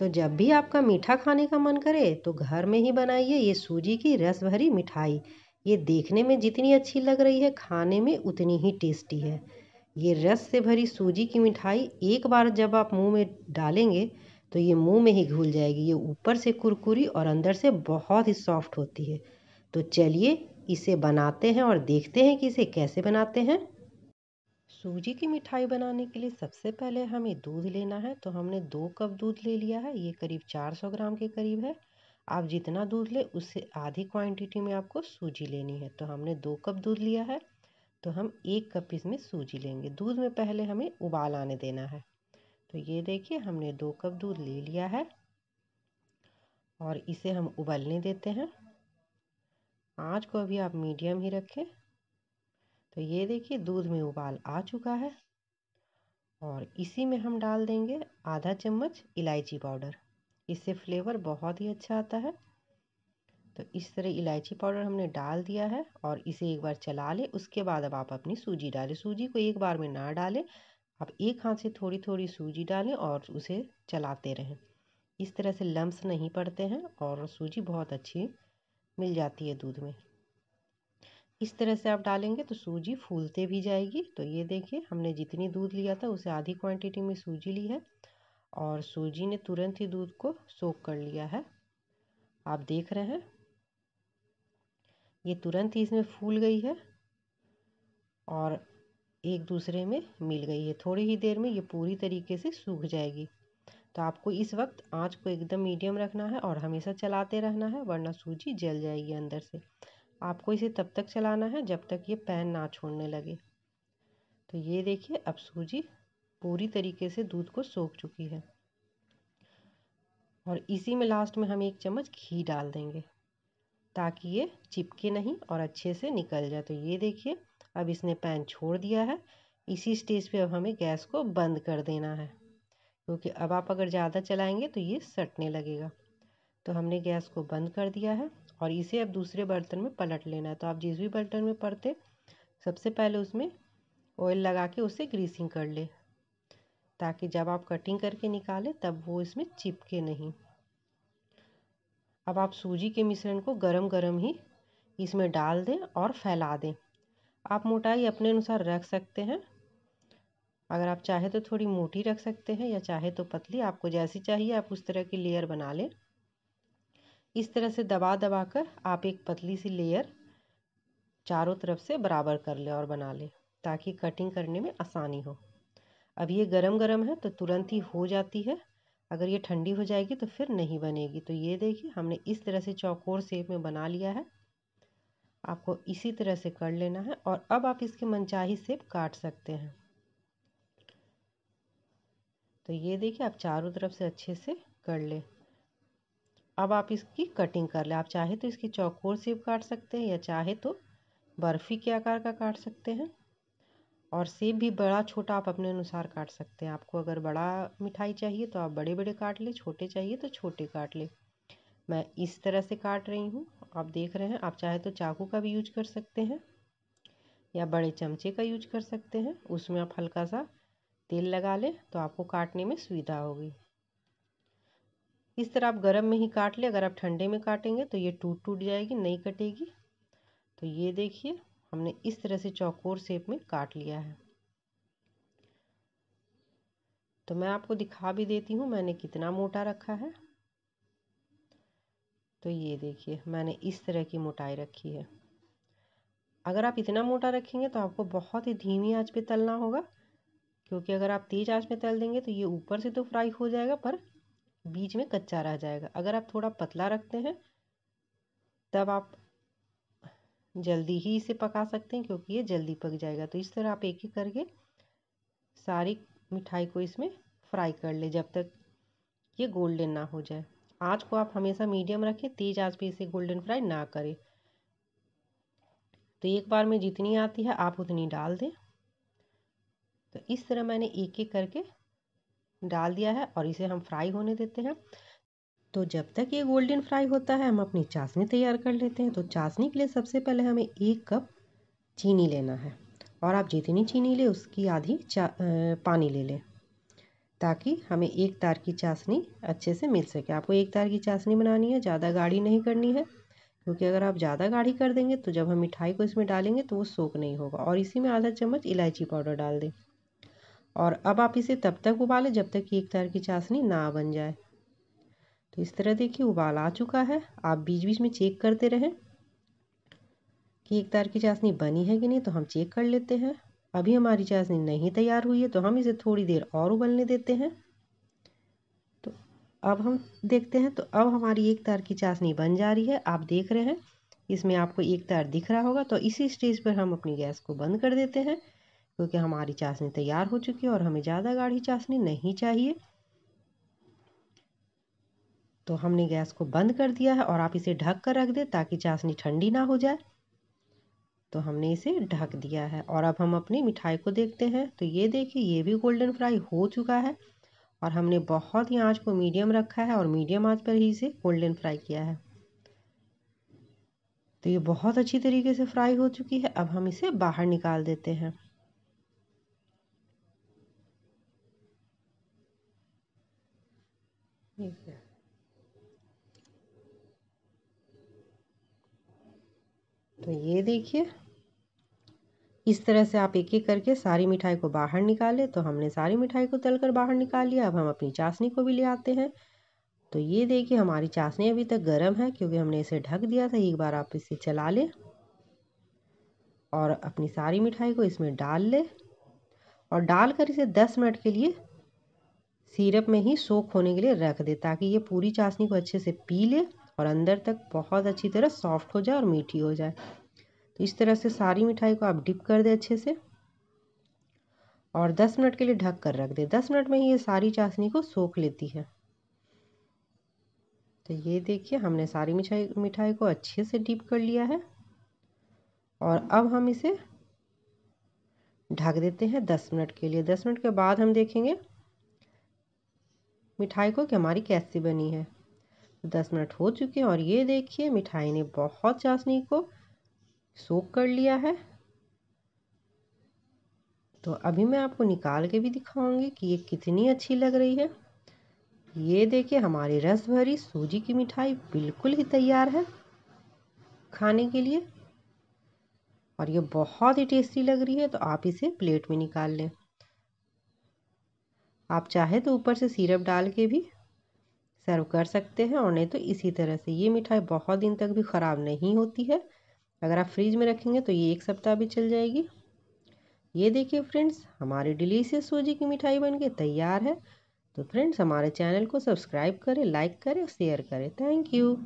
तो जब भी आपका मीठा खाने का मन करे तो घर में ही बनाइए ये सूजी की रस भरी मिठाई ये देखने में जितनी अच्छी लग रही है खाने में उतनी ही टेस्टी है ये रस से भरी सूजी की मिठाई एक बार जब आप मुंह में डालेंगे तो ये मुंह में ही घुल जाएगी ये ऊपर से कुरकुरी और अंदर से बहुत ही सॉफ्ट होती है तो चलिए इसे बनाते हैं और देखते हैं कि इसे कैसे बनाते हैं सूजी की मिठाई बनाने के लिए सबसे पहले हमें दूध लेना है तो हमने दो कप दूध ले लिया है ये करीब चार सौ ग्राम के करीब है आप जितना दूध ले उससे आधी क्वांटिटी में आपको सूजी लेनी है तो हमने दो कप दूध लिया है तो हम एक कप इसमें सूजी लेंगे दूध में पहले हमें उबाल आने देना है तो ये देखिए हमने दो कप दूध ले लिया है और इसे हम उबलने देते हैं आँच को अभी आप मीडियम ही रखें तो ये देखिए दूध में उबाल आ चुका है और इसी में हम डाल देंगे आधा चम्मच इलायची पाउडर इससे फ्लेवर बहुत ही अच्छा आता है तो इस तरह इलायची पाउडर हमने डाल दिया है और इसे एक बार चला लें उसके बाद अब आप अपनी सूजी डालें सूजी को एक बार में ना डालें आप एक हाथ से थोड़ी थोड़ी सूजी डालें और उसे चलाते रहें इस तरह से लम्स नहीं पड़ते हैं और सूजी बहुत अच्छी मिल जाती है दूध में इस तरह से आप डालेंगे तो सूजी फूलते भी जाएगी तो ये देखिए हमने जितनी दूध लिया था उसे आधी क्वांटिटी में सूजी ली है और सूजी ने तुरंत ही दूध को सोख कर लिया है आप देख रहे हैं ये तुरंत ही इसमें फूल गई है और एक दूसरे में मिल गई है थोड़ी ही देर में ये पूरी तरीके से सूख जाएगी तो आपको इस वक्त आँच को एकदम मीडियम रखना है और हमेशा चलाते रहना है वरना सूजी जल जाएगी अंदर से आपको इसे तब तक चलाना है जब तक ये पैन ना छोड़ने लगे तो ये देखिए अब सूजी पूरी तरीके से दूध को सोख चुकी है और इसी में लास्ट में हम एक चम्मच घी डाल देंगे ताकि ये चिपके नहीं और अच्छे से निकल जाए तो ये देखिए अब इसने पैन छोड़ दिया है इसी स्टेज पे अब हमें गैस को बंद कर देना है क्योंकि अब आप अगर ज़्यादा चलाएंगे तो ये सटने लगेगा तो हमने गैस को बंद कर दिया है और इसे अब दूसरे बर्तन में पलट लेना है तो आप जिस भी बर्तन में पड़ते सबसे पहले उसमें ऑयल लगा के उसे ग्रीसिंग कर ले ताकि जब आप कटिंग करके निकालें तब वो इसमें चिपके नहीं अब आप सूजी के मिश्रण को गरम गरम ही इसमें डाल दें और फैला दें आप मोटाई अपने अनुसार रख सकते हैं अगर आप चाहे तो थोड़ी मोटी रख सकते हैं या चाहे तो पतली आपको जैसी चाहिए आप उस तरह की लेयर बना लें इस तरह से दबा दबा कर आप एक पतली सी लेयर चारों तरफ से बराबर कर ले और बना ले ताकि कटिंग करने में आसानी हो अब ये गरम गरम है तो तुरंत ही हो जाती है अगर ये ठंडी हो जाएगी तो फिर नहीं बनेगी तो ये देखिए हमने इस तरह से चौकोर सेप में बना लिया है आपको इसी तरह से कर लेना है और अब आप इसके मनचाही सेप काट सकते हैं तो ये देखिए आप चारों तरफ से अच्छे से कर लें अब आप इसकी कटिंग कर लें आप चाहे तो इसकी चौकोर सेब काट सकते हैं या चाहे तो बर्फ़ी के आकार का काट सकते हैं और सेब भी बड़ा छोटा आप अपने अनुसार काट सकते हैं आपको अगर बड़ा मिठाई चाहिए तो आप बड़े बड़े काट लें छोटे चाहिए तो छोटे काट लें मैं इस तरह से काट रही हूँ आप देख रहे हैं आप चाहे तो चाकू का भी यूज कर सकते हैं या बड़े चमचे का यूज कर सकते हैं उसमें आप हल्का सा तेल लगा लें तो आपको काटने में सुविधा होगी इस तरह आप गर्म में ही काट लें अगर आप ठंडे में काटेंगे तो ये टूट टूट जाएगी नहीं कटेगी तो ये देखिए हमने इस तरह से चौकोर शेप में काट लिया है तो मैं आपको दिखा भी देती हूँ मैंने कितना मोटा रखा है तो ये देखिए मैंने इस तरह की मोटाई रखी है अगर आप इतना मोटा रखेंगे तो आपको बहुत ही धीमी आंच पे तलना होगा क्योंकि अगर आप तेज़ आंच पे तल देंगे तो ये ऊपर से तो फ्राई हो जाएगा पर बीच में कच्चा रह जाएगा अगर आप थोड़ा पतला रखते हैं तब आप जल्दी ही इसे पका सकते हैं क्योंकि ये जल्दी पक जाएगा तो इस तरह आप एक ही करके सारी मिठाई को इसमें फ्राई कर ले जब तक ये गोल्डन ना हो जाए आँच को आप हमेशा मीडियम रखें तेज़ आँच पे इसे गोल्डन फ्राई ना करें तो एक बार में जितनी आती है आप उतनी डाल दें तो इस तरह मैंने एक एक करके डाल दिया है और इसे हम फ्राई होने देते हैं तो जब तक ये गोल्डन फ्राई होता है हम अपनी चाशनी तैयार कर लेते हैं तो चाशनी के लिए सबसे पहले हमें एक कप चीनी लेना है और आप जितनी चीनी ले उसकी आधी चा पानी ले लें ताकि हमें एक तार की चाशनी अच्छे से मिल सके आपको एक तार की चाशनी बनानी है ज़्यादा गाढ़ी नहीं करनी है क्योंकि अगर आप ज़्यादा गाढ़ी कर देंगे तो जब हम मिठाई को इसमें डालेंगे तो वो सोख नहीं होगा और इसी में आधा चम्मच इलायची पाउडर डाल दें और अब आप इसे तब तक उबालें जब तक कि एक तरह की चाशनी ना बन जाए तो इस तरह देखिए उबाल आ चुका है आप बीच बीच में चेक करते रहें कि एक तार की चाशनी बनी है कि नहीं तो हम चेक कर लेते हैं अभी हमारी चाशनी नहीं तैयार हुई है तो हम इसे थोड़ी देर और उबलने देते हैं तो अब हम देखते हैं तो अब हमारी एक तार की चाशनी बन जा रही है आप देख रहे हैं इसमें आपको एक तार दिख रहा होगा तो इसी स्टेज पर हम अपनी गैस को बंद कर देते हैं क्योंकि हमारी चाशनी तैयार हो चुकी है और हमें ज़्यादा गाढ़ी चाशनी नहीं चाहिए तो हमने गैस को बंद कर दिया है और आप इसे ढक कर रख दें ताकि चाशनी ठंडी ना हो जाए तो हमने इसे ढक दिया है और अब हम अपनी मिठाई को देखते हैं तो ये देखिए ये भी गोल्डन फ्राई हो चुका है और हमने बहुत ही आँच को मीडियम रखा है और मीडियम आँच पर ही इसे गोल्डन फ्राई किया है तो ये बहुत अच्छी तरीके से फ्राई हो चुकी है अब हम इसे बाहर निकाल देते हैं इसमें तो ये देखिए इस तरह से आप एक एक करके सारी मिठाई को बाहर निकालें तो हमने सारी मिठाई को तल कर बाहर निकाल लिया अब हम अपनी चाशनी को भी ले आते हैं तो ये देखिए हमारी चाशनी अभी तक गर्म है क्योंकि हमने इसे ढक दिया था एक बार आप इसे चला लें और अपनी सारी मिठाई को इसमें डाल लें और डाल कर इसे दस मिनट के लिए सिरप में ही सोख होने के लिए रख दे ताकि ये पूरी चाशनी को अच्छे से पी ले और अंदर तक बहुत अच्छी तरह सॉफ्ट हो जाए और मीठी हो जाए तो इस तरह से सारी मिठाई को आप डिप कर दें अच्छे से और 10 मिनट के लिए ढक कर रख दें 10 मिनट में ही ये सारी चाशनी को सोख लेती है तो ये देखिए हमने सारी मिठाई मिठाई को अच्छे से डिप कर लिया है और अब हम इसे ढक देते हैं 10 मिनट के लिए 10 मिनट के बाद हम देखेंगे मिठाई को कि हमारी कैसी बनी है 10 तो मिनट हो चुके हैं और ये देखिए मिठाई ने बहुत चाशनी को सोक कर लिया है तो अभी मैं आपको निकाल के भी दिखाऊंगी कि ये कितनी अच्छी लग रही है ये देखिए हमारी रस भरी सूजी की मिठाई बिल्कुल ही तैयार है खाने के लिए और ये बहुत ही टेस्टी लग रही है तो आप इसे प्लेट में निकाल लें आप चाहे तो ऊपर से सिरप डाल के भी सर्व कर सकते हैं और नहीं तो इसी तरह से ये मिठाई बहुत दिन तक भी ख़राब नहीं होती है अगर आप फ्रिज में रखेंगे तो ये एक सप्ताह भी चल जाएगी ये देखिए फ्रेंड्स हमारी डिलीशियस सूजी की मिठाई बनके तैयार है तो फ्रेंड्स हमारे चैनल को सब्सक्राइब करें लाइक करें शेयर करें थैंक यू